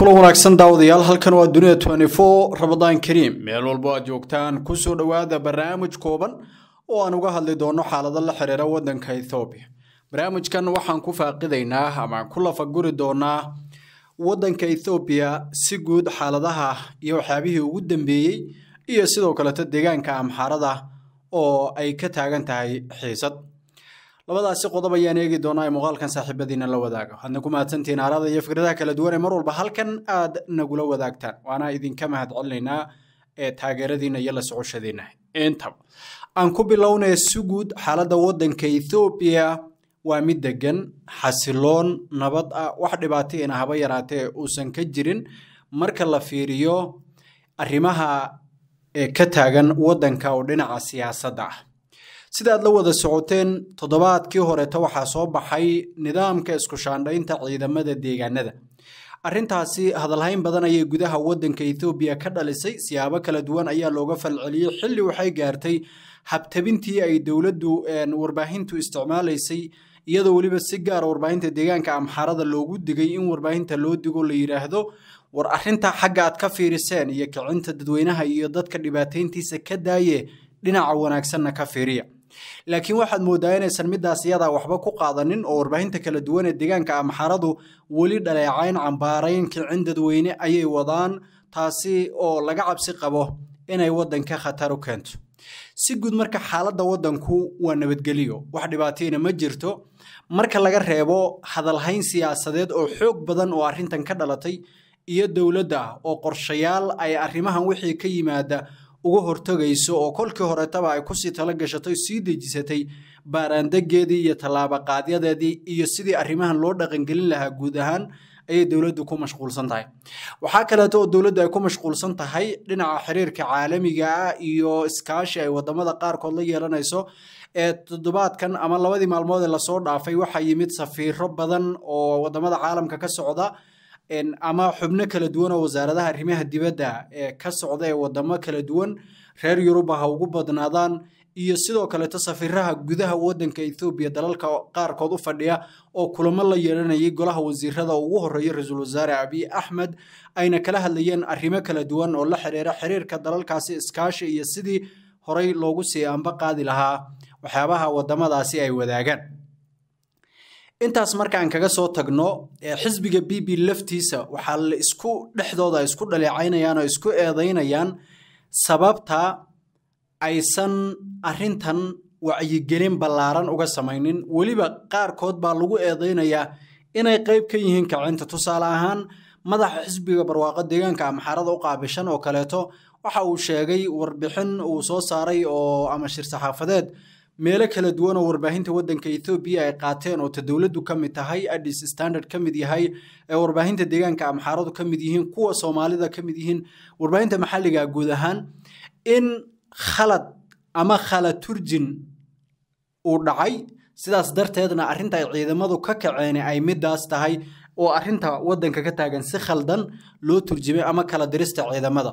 kula wanaagsan daawadayaal halkan waa dunida ramadaan kariim meel walbo aad joogtaan ku soo dhowaada barnaamij kooban oo aan uga hadli doono xaalado la xiriira waddanka ethoobiya barnaamijkan waxaan ku faaqidaynaa amaan ku lafaguri doonaa waddanka ethoobiya si guud xaaladaha iyo waxyaabihii ugu dambeeyey iyo sidoo kaleta deegaanka amxaarada oo ay ka taagan tahay xiisad labadaasi qodob ayaan eegi doonaa ee muuqaalkan saaxiibadiina la wadaago hadna ku mahadsantihiin aaraada iyo fikradaha kala duwan ee mar walba halkan aad nagula wadaagtaan waana idinka mahad celinaynaa ee taageeradiina iyo la socoshadiina intaba aan ku bilownaya si guud xaaladda waddanka ethoobiya waa mid degan xasiloon nabad ah wax dhibaatayna haba yaraatee uusan ka jirin marka la fiiriyo arrimaha ee ka taagan waddanka oo dhinaca siyaasadda ah sidaad la wada socoteen toddobaadkii horeeta waxaa soo baxay nidaamka isku shaandhaynta ciidamada deegaanada arrintaasi hadalhayn badan ayay gudaha waddanka ethoobiya ka dhalisay siyaabo kala duwan ayaa looga falceliyey xilli waxay gaartay habtabintii ay dowladdu warbaahintu isticmaalaysay iyadoo weliba si gaara ah warbaahinta deegaanka amxaarada loogu digay in warbaahinta loo digo la yidhaahdo war arrinta xagga aad ka fiiriseen iyo kicinta dadweynaha iyo dadka dhibaatayntiisa ka daaye dhinaca wanaagsanna ka fiiriya laakiin waxaad moodaa inaysan midaas iyadaa waxba ku qaadanin oo warbaahinta kala duwan ee deegaanka amxaradu ah weli dhaleecayn cambaaraynka dadweyne ayay wadaan taasi oo laga cabsi qabo inay wadanka khatar u keento si guud marka xaaladda wadanku waa nabadgeliyo wax dhibaatayna ma jirto marka laga reebo hadalhayn siyaasadeed oo xoog badan oo arrintan ka dhalatay iyo dowladda oo qorshayaal ay arrimahan wixii ka yimaada uga hortegayso oo kolkii horetaba ay kusii tala gashatay sii dejisatay baaraandegeedii iyo tallaabaqaadyadeedii iyo sidii arrimahan loo dhaqangelin lahaa guud ahaan ayay dowladdu ku mashquulsan tahay waxaa kaleeto oo dowladdu ay ku mashquulsan tahay dhinaca xiriirka caalamiga ah iyo iskaashi ay wadamada qaarkood la yeelanayso ee toddobaadkan ama labadii maalmood ee lasoo dhaafay waxaa yimid safiiro badan oo wadamada caalamka ka socda ama xubno kala duwan oo wasaaradaha arrimaha dibadda ee ka socda ee wadamo kala duwan reer yuruba ha ugu badnaadaan iyo sidoo kaleeto safiiraha gudaha wadanka ethoobiya dalalka qaarkood u fadhiya oo kulamo la yeedhanayay golaha wasiirada ugu horeeya ra-iisul wasaare abiy axmed ayna kala hadlayeen arrimo kala duwan oo la xidhiira xiriirka dalalkaasi iskaashi iyo sidii horay loogu sii amba qaadi lahaa waxyaabaha wadamadaasi ay wadaagaan intaas marka aan kaga soo tagno xisbiga b b laftiisa waxaa la isku dhexdooda isku dhaleecaynayaan oo isku eedaynayaan sababta aysan arintan wacyigelin ballaaran uga samaynin weliba qaarkood baa lagu eedaynayaa inay qayb ka yihiin kacinta tusaale ahaan madaxa xisbiga barwaaqo deegaanka ama ah, amxaarada u qaabishan oo kaleeto waxa uu sheegay warbixin uu soo saaray oo ama shir saxaafadeed meelo kala duwan oo warbaahinta waddanka ethoobiya ay qaateen oo ta dowladdu ka mid tahay adis standard ka mid yahay ee warbaahinta deegaanka amxaaradu ka mid yihiin kuwa soomaalida ka mid yihiin warbaahinta maxalliga ah guud ahaan in khalad ama khala turjin uu dhacay sidaas darteedna arrinta ay ciidamadu ka kaceeni ay midaas tahay oo arrinta waddanka ka taagan si khaldan loo turjimay ama kala dirista ciidamada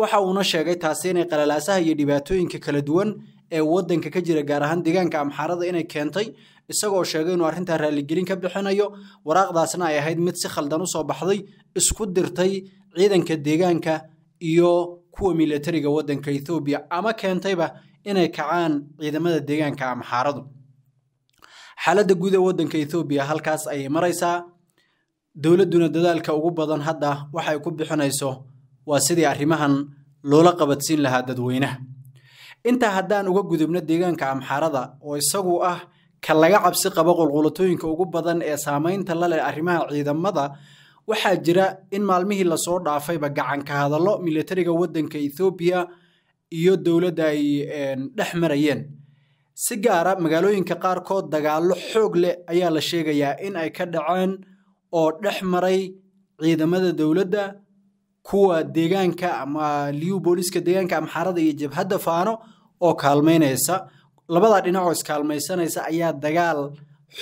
waxa uuna sheegay taasi inay qalalaasaha iyo dhibaatooyinka kala duwan ee wadanka ka jira gaar ahaan deegaanka amxaarada inay keentay isagoo sheegay inuu arrintaa raaligelin ka bixinayo waraaqdaasna ay ahayd mid si khaldan u soo baxday isku dirtay ciidanka deegaanka iyo kuwa milatariga waddanka ethoobiya ama keentayba inay kacaan ciidamada deegaanka amxaaradu xaaladda guud ee waddanka ethoobiya halkaas ayay maraysaa dowladduna dadaalka ugu badan hadda waxay ku bixinayso waa sidii arrimahan loola qabadsiin lahaa dadweynaha intaa haddaan uga gudubno deegaanka amxarada oo isagu ah ka laga cabsi qabo qulqulatooyinka ugu badan ee saamaynta la leh arrimaha ciidamada waxaa jira in maalmihii lasoo dhaafayba gacan ka hadallo militariga waddanka ethoobiya iyo dowladda ay dhex marayeen si gaara magaalooyinka qaarkood dagaallo xoog leh ayaa la sheegayaa in ay ka dhaceen oo dhex maray ciidamada dowladda kuwa deegaanka ama liyu booliska deegaanka amxaarada iyo jabhadda faano oo kaalmaynaysa labada dhinacoo iskaalmaysanaysa ayaa dagaal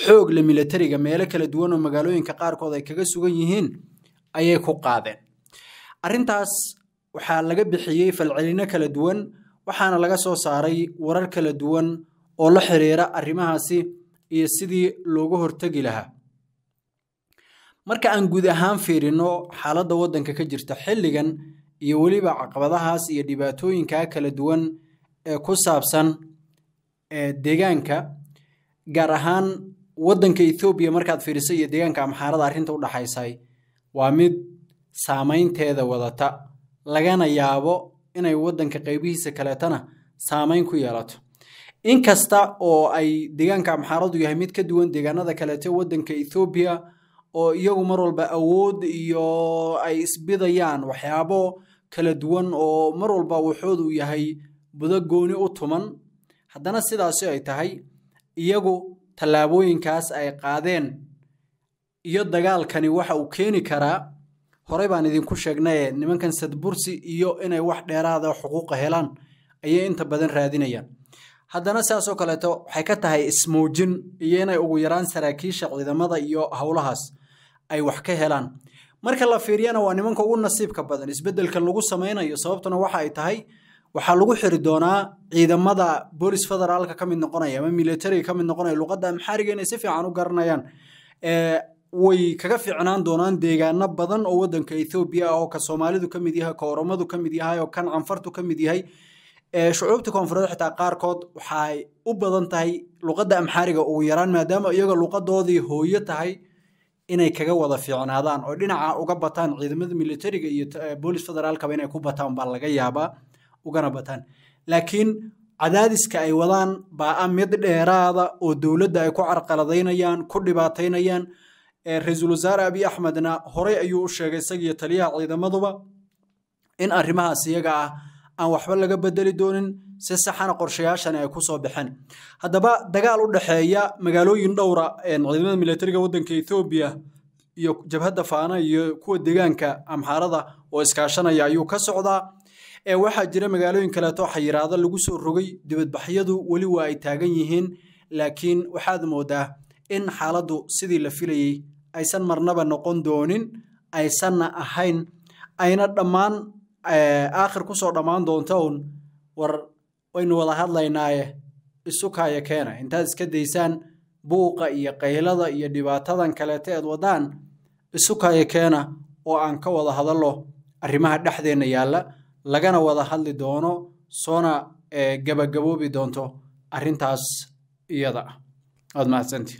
xoog la milatariga meelo kala duwan oo magaalooyinka qaarkood ay kaga sugan yihiin ayay ku qaadeen arintaas waxaa laga bixiyey falcelino kala duwan waxaana laga soo saaray warar kala duwan oo la xiriira arrimahaasi iyo sidii loogu hortegi lahaa marka aan guud ahaan fiirinno xaaladda waddanka ka jirta xilligan iyo weliba caqabadahaas iyo dhibaatooyinka kala duwan ee ku saabsan deegaanka gaar ahaan waddanka ethoobiya markaad fiiriso iyo deegaanka amxaarada arrinta u dhaxaysay waa mid saamaynteeda wadata lagana yaabo inay waddanka qaybihiisa kaleetana saamayn ku yeelato inkasta oo ay deegaanka amxaaradu yahay mid ka duwan deegaanada kaleete waddanka ethoobiya oo iyagu mar walba awood iyo ay isbidayaan waxyaabo kala duwan oo mar walba wuxuuduu yahay budo gooni u tuman haddana sidaasi ay tahay iyagu tallaabooyinkaas ay qaadeen iyo dagaalkani waxa uu keeni karaa horey baan idinku sheegnaye nimankan sadbursi iyo inay wax dheeraada xuquuqa helaan ayay inta badan raadinayaan haddana sidaasoo kaleeto waxay ka tahay ismuujin iyo inay ugu yaraan saraakiisha ciidamada iyo howlahaas ay wax ka helaan marka la fiiriyana waa nimanka ugu nasiibka badan isbedelka lagu samaynayo sababtuna waxa ay tahay waxaa lagu xiri doonaa ciidamada boolis federaalka ka noqonaya ama militariga ka noqonaya luqadda amxaariga inay si fiican u garanayaan way kaga fiicnaan doonaan deegaano badan oo waddanka ethoobiya ah oo ka soomaalidu ka yahay ka oromadu ka yahay oo kan canfartu ka yahay shucuubta koonfureed xitaa qaarkood waxaay u badan tahay luqadda amxaariga ugu yaraan maadaama iyaga luqadoodii hooyo tahay inay kaga wada fiicnaadaan oo dhinaca uga bataan ciidamada militariga iyo boolis eh, federaalkaba inay ku bataan baa laga yaabaa ugana bataan laakiin cadaadiska ay wadaan baa a ah mid dheeraada oo dowladda ay ku carqaladaynayaan ku dhibaataynayaan eh, ra-iisul wasaare abiy axmedna horey ayuu u sheegay isagiiyo taliyaha ciidamaduba in arrimahaas iyaga ah aan waxba laga bedeli doonin si saxana qorshayaashani ay kusoo baxeen haddaba dagaal u dhexeeya magaalooyin dhowra ciidamada milatariga wadanka ethoobiya iyo jabhadda faana iyo kuwa deegaanka amxaarada oo iskaashanaya ayuu ka socdaa ee waxaa jira magaalooyin kaleeto xayiraada lagu soo rogay dibadbaxyadu weli waa ay taagan yihiin laakiin waxaad moodaa in xaaladdu sidii la filayey aysan marnaba noqon doonin aysanna ahayn ayna dhammaan aakhir kusoo dhammaan doontoun war waynu wada hadlaynaaye isukaaya keena intaad iska daysaan buuqa iyo qaylada iyo dhibaatadan kaleeta eed wadaan isukaaya keena oo aan ka wada hadallo arrimaha dhexdeenna yaalla lagana wada hadli doono soona eh, gabagaboobi doonto arrintaas iyada aad waad